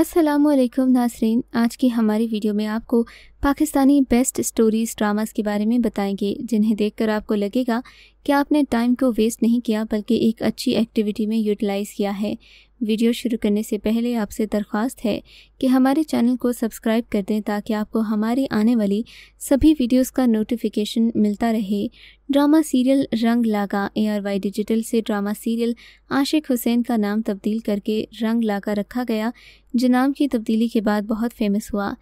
अस्सलाम नासरीन आज की हमारी वीडियो में आपको पाकिस्तानी बेस्ट स्टोरीज ड्रामास के बारे में बताएंगे जिन्हें देखकर आपको लगेगा कि आपने टाइम को वेस्ट नहीं किया बल्कि एक अच्छी एक्टिविटी में यूटिलाइज़ किया है वीडियो शुरू करने से पहले आपसे दरख्वास्त है कि हमारे चैनल को सब्सक्राइब कर दें ताकि आपको हमारी आने वाली सभी वीडियोस का नोटिफिकेशन मिलता रहे drama serial Rang Laaga A digital से ड्रामा सीरियल आशिक हुसैन का नाम तब्दील करके रंग लागा रखा गया जो नाम की तब्दीली के बाद बहुत फेमस हुआ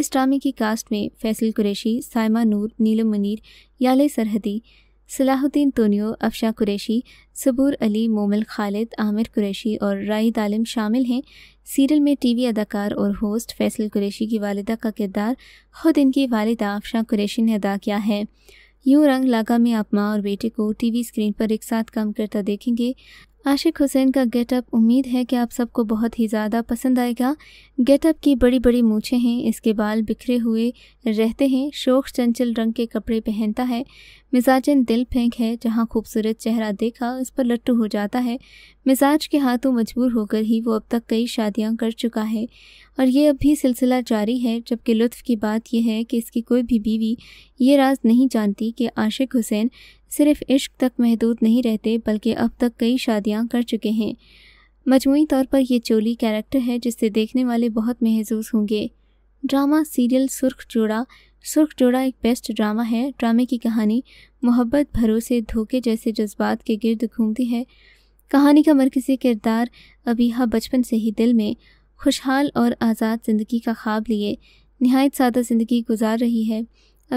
इस ड्रामे की कास्ट कास्ट में फैसल कुरैशी सायमा नूर नीलम मुनीर याले सरहदी सलाहुद्दीन तोनियो अफशा कुरैशी सबूर अली मोमल खालिद आमिर कुरैशी और राई आलम शामिल हैं सीरियल में टीवी अदाकार और होस्ट फैसल कुरैशी की वालदा का किरदार ख़ुद इनकी वालदा अफशा कुरैशी ने अदा किया है यूं रंग लागा में आप माँ और बेटे को टीवी स्क्रीन पर एक साथ काम करता देखेंगे आशिक हुसैन का गेटअप उम्मीद है कि आप सबको बहुत ही ज़्यादा पसंद आएगा गेटअप की बड़ी बड़ी मूछें हैं इसके बाल बिखरे हुए रहते हैं शोक चंचल रंग के कपड़े पहनता है मिजाजन दिल फेंक है जहाँ खूबसूरत चेहरा देखा उस पर लट्टू हो जाता है मिजाज के हाथों मजबूर होकर ही वो अब तक कई शादियाँ कर चुका है और ये अब भी सिलसिला जारी है जबकि लुत्फ़ की बात यह है कि इसकी कोई भी बीवी ये राज नहीं जानती कि आशिक हुसैन सिर्फ इश्क तक महदूद नहीं रहते बल्कि अब तक कई शादियां कर चुके हैं मजमू तौर पर यह चोली कैरेक्टर है जिससे देखने वाले बहुत महजूस होंगे ड्रामा सीरियल सुर्ख जोड़ा सुर्ख जोड़ा एक बेस्ट ड्रामा है ड्रामे की कहानी मोहब्बत भरोसे धोखे जैसे जज्बात के गिरद घूमती है कहानी का मरकज़ी किरदार अबीहा बचपन से ही दिल में खुशहाल और आज़ाद ज़िंदगी का ख्वाब लिए नहायत सादा ज़िंदगी गुजार रही है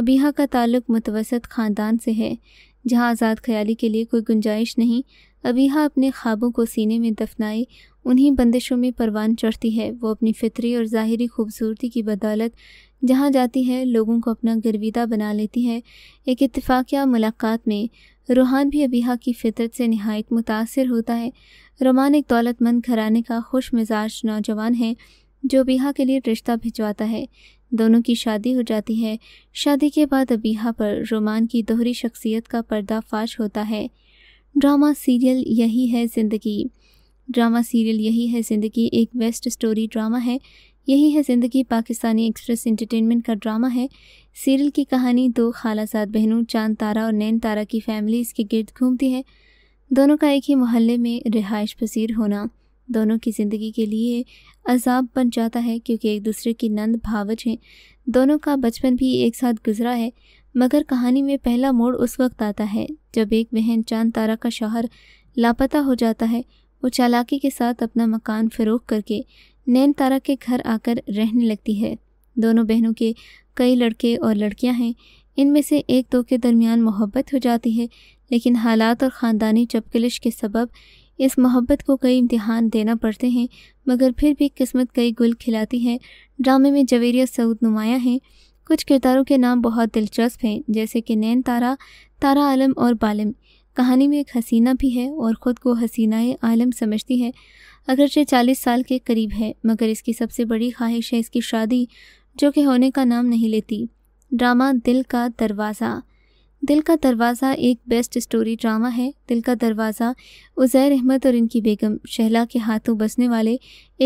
अबीहा का ताल्लुक मुतवसत ख़ानदान से है जहाँ आज़ाद ख्याली के लिए कोई गुंजाइश नहीं अबीहा अपने ख्वाबों को सीने में दफनाए उन्हीं बंदिशों में परवान चढ़ती है वो अपनी फितरी और ज़ाहरी खूबसूरती की बदौलत जहाँ जाती है लोगों को अपना गर्विदा बना लेती है एक इतफ़ाक़िया मुलाकात में रूहान भी अबीहा की फितरत से नहायत मुतासर होता है रोमान एक दौलतमंद घराने का खुश मिजाज नौजवान है जो बिहा के लिए रिश्ता भिजवाता है दोनों की शादी हो जाती है शादी के बाद बिहा पर रोमान की दोहरी शख्सियत का पर्दाफाश होता है ड्रामा सीरियल यही है ज़िंदगी ड्रामा सीरियल यही है ज़िंदगी एक वेस्ट स्टोरी ड्रामा है यही है ज़िंदगी पाकिस्तानी एक्सप्रेस इंटरटेनमेंट का ड्रामा है सीरियल की कहानी दो खाला सात बहनों चांद तारा और नैन तारा की फैमिली इसके गिर्द घूमती है दोनों का एक ही मोहल्ले में रिहाइश पसीर होना दोनों की ज़िंदगी के लिए अजाब बन जाता है क्योंकि एक दूसरे की नंद भावच हैं दोनों का बचपन भी एक साथ गुजरा है मगर कहानी में पहला मोड़ उस वक्त आता है जब एक बहन चांद तारा का शोहर लापता हो जाता है वो चालाकी के साथ अपना मकान फरोख करके नैन तारा के घर आकर रहने लगती है दोनों बहनों के कई लड़के और लड़कियां हैं इनमें से एक दो के दरमियान मोहब्बत हो जाती है लेकिन हालात और ख़ानदानी चपकलिश के सबब इस मोहब्बत को कई इम्तिहान देना पड़ते हैं मगर फिर भी किस्मत कई गुल खिलाती है ड्रामे में जवेरिया सऊद नुमायाँ हैं कुछ किरदारों के नाम बहुत दिलचस्प हैं जैसे कि नैन तारा तारा आलम और बालम कहानी में एक हसीना भी है और ख़ुद को हसीना आलम समझती है अगरचे चालीस साल के करीब है मगर इसकी सबसे बड़ी ख्वाहिश है इसकी शादी जो कि होने का नाम नहीं लेती ड्रामा दिल का दरवाज़ा दिल का दरवाज़ा एक बेस्ट स्टोरी ड्रामा है दिल का दरवाज़ा उज़ैर अहमद और इनकी बेगम शहला के हाथों बसने वाले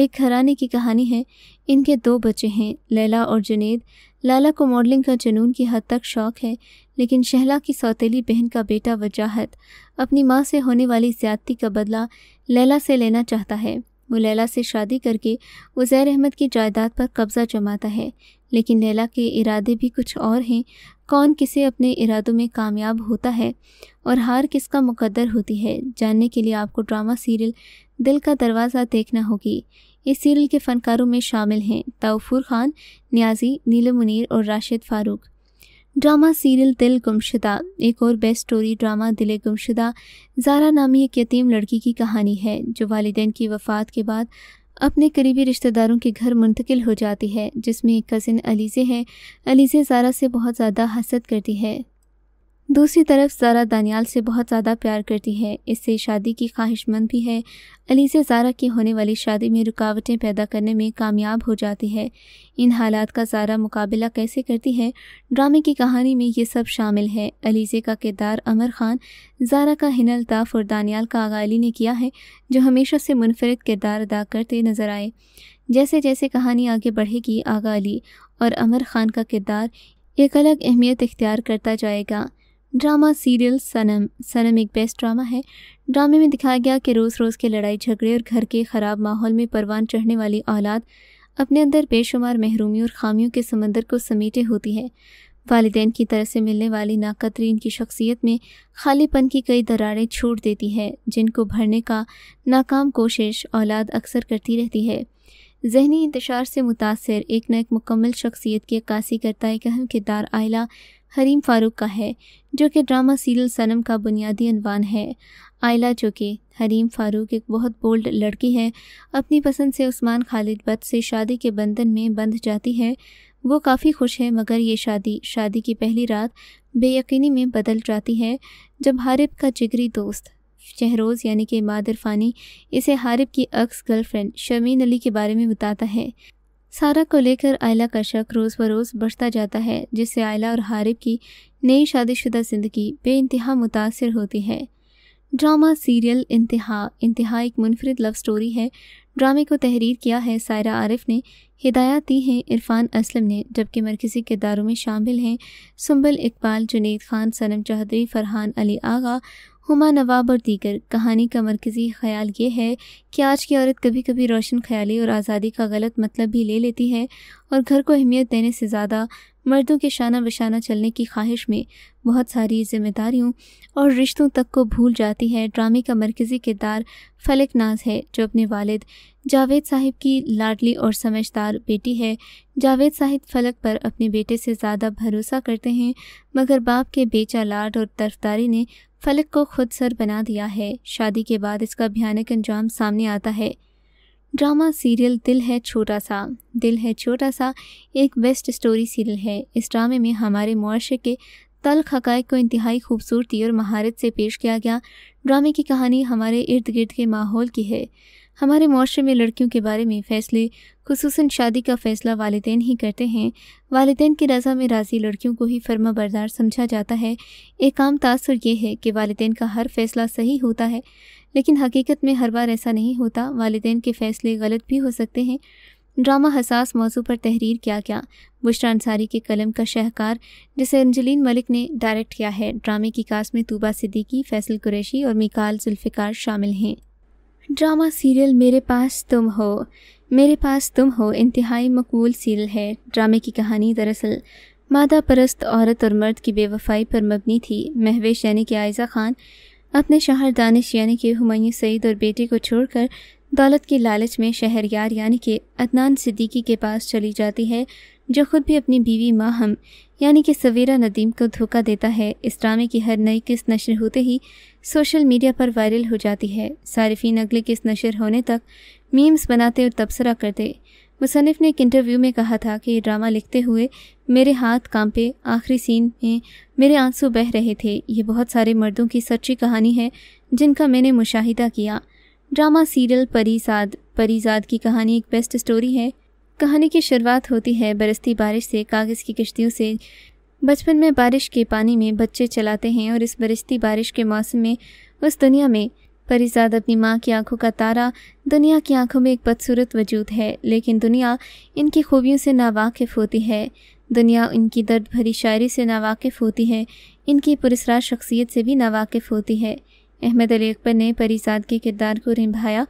एक घराने की कहानी है इनके दो बच्चे हैं लैला और जुनेद लाला को मॉडलिंग का जुनून की हद तक शौक है लेकिन शहला की सौतेली बहन का बेटा वजाहत अपनी माँ से होने वाली ज़्यादती का बदला लैला से लेना चाहता है वो लैला से शादी करके उज़ैर अहमद की जायदाद पर कब्ज़ा जमाता है लेकिन लैला के इरादे भी कुछ और हैं कौन किसे अपने इरादों में कामयाब होता है और हार किसका मुकद्दर होती है जानने के लिए आपको ड्रामा सीरियल दिल का दरवाज़ा देखना होगी इस सीरियल के फ़नकारों में शामिल हैं ताउफूर खान न्याजी नीलम मुनीर और राशिद फ़ारूक ड्रामा सीरियल दिल गुमशुदा एक और बेस्ट स्टोरी ड्रामा दिल गुमशुदा जारा नामी एक यतीम लड़की की कहानी है जो वालदे की वफ़ात के बाद अपने करीबी रिश्तेदारों के घर मुंतकिल हो जाती है जिसमें कज़िन अलीज़े है अलीज़े सारा से बहुत ज़्यादा हसद करती है दूसरी तरफ सारा दानियाल से बहुत ज़्यादा प्यार करती है इससे शादी की ख्वाहिशमंद भी है अली से सारा की होने वाली शादी में रुकावटें पैदा करने में कामयाब हो जाती है इन हालात का सारा मुकाबला कैसे करती है ड्रामे की कहानी में ये सब शामिल है अलीज़े का किरदार अमर खान जारा का हिनल ताफ और दानियाल का आगा अली ने किया है जो हमेशा से मुनफरद किरदार अदा करते नज़र आए जैसे जैसे कहानी आगे बढ़ेगी आगा अली और अमर खान का किरदार एक अलग अहमियत इख्तियार करता जाएगा ड्रामा सीरियल सनम सनम एक बेस्ट ड्रामा है ड्रामे में दिखाया गया कि रोज़ रोज़ के लड़ाई झगड़े और घर के ख़राब माहौल में परवान चढ़ने वाली औलाद अपने अंदर बेशुमार महरूमी और खामियों के समंदर को समेटे होती है वालदेन की तरफ से मिलने वाली नाकतरी की शख्सियत में खालीपन की कई दरारें छूट देती है जिनको भरने का नाकाम कोशिश औलाद अक्सर करती रहती है जहनी इंतशार से मुतासर एक न एक मुकम्मल शख्सियत की अक्सी करता एक अहम किरदार आयला हरीम फ़ारूक का है जो कि ड्रामा सीरियल सनम का बुनियादी अनवान है आयला जो कि हरीम फ़ारूक एक बहुत बोल्ड लड़की है अपनी पसंद से उस्मान खालिद बद से शादी के बंधन में बंध जाती है वो काफ़ी खुश है मगर ये शादी शादी की पहली रात बेयकीनी में बदल जाती है जब हारिब का जिगरी दोस्त शहरोज़ यानी कि माद फ़ानी इसे हारिब की अक्स गर्लफ्रेंड शमीन अली के बारे में बताता है सारा को लेकर आयला का शक रोज़ बरोज़ बढ़ता जाता है जिससे आयला और हारिब की नई शादीशुदा ज़िंदगी बे इंतहा मुतासर होती है ड्रामा सीरियल इंतहा इंतहा एक मुनफरद लव स्टोरी है ड्रामे को तहरीर किया है सायरा आरिफ ने हिदायत दी हैं इरफान असलम ने जबकि मरकज़ी किरदारों में शामिल हैं सुबल इकबाल जुनेद खान सनम चौधरी फरहान अली आगा हुमा नवाब और दीगर कहानी का मरकज़ी ख्याल ये है कि आज की औरत कभी कभी रोशन ख्याली और आज़ादी का गलत मतलब भी ले लेती है और घर को अहमियत देने से ज़्यादा मर्दों के शाना बशाना चलने की ख्वाहिश में बहुत सारी जिम्मेदारियों और रिश्तों तक को भूल जाती है ड्रामे का मरकज़ी किरदार फलक नाज है जो अपने वालिद जावेद साहिब की लाडली और समझदार बेटी है जावेद साहिब फलक पर अपने बेटे से ज़्यादा भरोसा करते हैं मगर बाप के बेचा लाड और तरफदारी ने फलक को खुद सर बना दिया है शादी के बाद इसका भयानक अंजाम सामने आता है ड्रामा सीरियल दिल है छोटा सा दिल है छोटा सा एक बेस्ट स्टोरी सीरियल है इस ड्रामे में हमारे मुआरे के तल हक़ को इंतहाई खूबसूरती और महारत से पेश किया गया ड्रामे की कहानी हमारे इर्द गिर्द के माहौल की है हमारे माशरे में लड़कियों के बारे में फ़ैसले खसूस शादी का फ़ैसला वालदेन ही करते हैं वालदेन की रज़ा में राज़ी लड़कियों को ही फर्मा बरदार समझा जाता है एक आम तासर यह है कि वालदेन का हर फ़ैसला सही होता है लेकिन हकीकत में हर बार ऐसा नहीं होता वालदेन के फ़ैसले गलत भी हो सकते हैं ड्रामा हसास मौजू पर तहरीर क्या क्या बुशरा अंसारी के कलम का शहकार जिसे अंजलिन मलिक ने डायरेक्ट किया है ड्रामे की कास्ट में तूबा सिद्दीकी फैसल कुरैशी और मिकाल जुल्फ़िकार शामिल हैं ड्रामा सीरियल मेरे पास तुम हो मेरे पास तुम हो इंतहाई मकबूल सीरियल है ड्रामे की कहानी दरअसल मादा परस्त औरत और मर्द की बेवफाई पर मबनी थी महवेश यानी कि आयज़ा खान अपने शहर दानिश यानी कि हमायूं सईद और बेटे को छोड़कर दौलत के लालच में शहरयार यानी कि अदनान सिद्दीकी के पास चली जाती है जो खुद भी अपनी बीवी माहम यानी कि सवेरा नदीम को धोखा देता है इस ड्रामे की हर नई किस्त नशर होते ही सोशल मीडिया पर वायरल हो जाती है सार्फिन अगली किस्त नशर होने तक मीम्स बनाते और तबसरा करते मुसनफ़ ने एक इंटरव्यू में कहा था कि ये ड्रामा लिखते हुए मेरे हाथ कांपे आखिरी सीन में मेरे आंसू बह रहे थे ये बहुत सारे मर्दों की सच्ची कहानी है जिनका मैंने मुशाहिदा किया ड्रामा सीरियल परीजाद परीजाद की कहानी एक बेस्ट स्टोरी है कहानी की शुरुआत होती है बरसती बारिश से कागज़ की किश्तियों से बचपन में बारिश के पानी में बच्चे चलाते हैं और इस बरसती बारिश के मौसम में उस दुनिया में परिजाद अपनी माँ की आंखों का तारा दुनिया की आंखों में एक बदसूरत वजूद है लेकिन दुनिया इनकी खूबियों से नावाकिफ़ होती है दुनिया इनकी दर्द भरी शायरी से नावाकिफ़ होती है इनकी पुरस्कार शख्सियत से भी नावाकिफ़ होती है अहमद अली अकबर ने परिसाद के किरदार को निभाया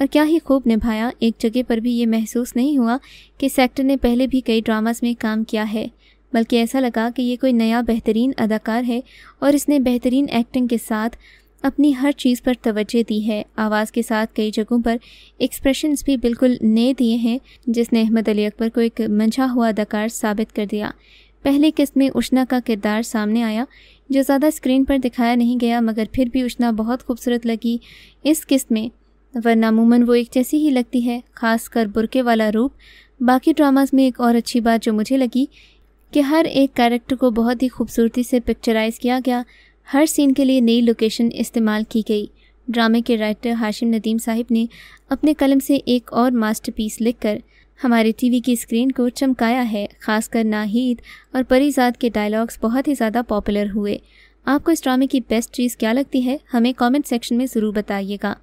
और क्या ही खूब निभाया एक जगह पर भी ये महसूस नहीं हुआ कि सेक्टर ने पहले भी कई ड्रामास में काम किया है बल्कि ऐसा लगा कि ये कोई नया बेहतरीन अदाकार है और इसने बेहतरीन एक्टिंग के साथ अपनी हर चीज़ पर तवज्जो दी है आवाज़ के साथ कई जगहों पर एक्सप्रेशंस भी बिल्कुल नए दिए हैं जिसने अहमद अली अकबर को एक मंझा हुआ अदाकार साबित कर दिया पहली किस्त में उष्णा का किरदार सामने आया जो ज़्यादा स्क्रीन पर दिखाया नहीं गया मगर फिर भी उष्णा बहुत खूबसूरत लगी इस किस्त में वरना अमूमन वो एक जैसी ही लगती है खासकर बुरके वाला रूप बाकी ड्रामास में एक और अच्छी बात जो मुझे लगी कि हर एक कैरेक्टर को बहुत ही खूबसूरती से पिक्चराइज किया गया हर सीन के लिए नई लोकेशन इस्तेमाल की गई ड्रामे के राइटर हाशिम नदीम साहिब ने अपने कलम से एक और मास्टरपीस लिखकर हमारे टीवी की स्क्रीन को चमकाया है खासकर नाहिद और परिजात के डायलॉग्स बहुत ही ज़्यादा पॉपुलर हुए आपको इस ड्रामे की बेस्ट चीज़ क्या लगती है हमें कमेंट सेक्शन में ज़रूर बताइएगा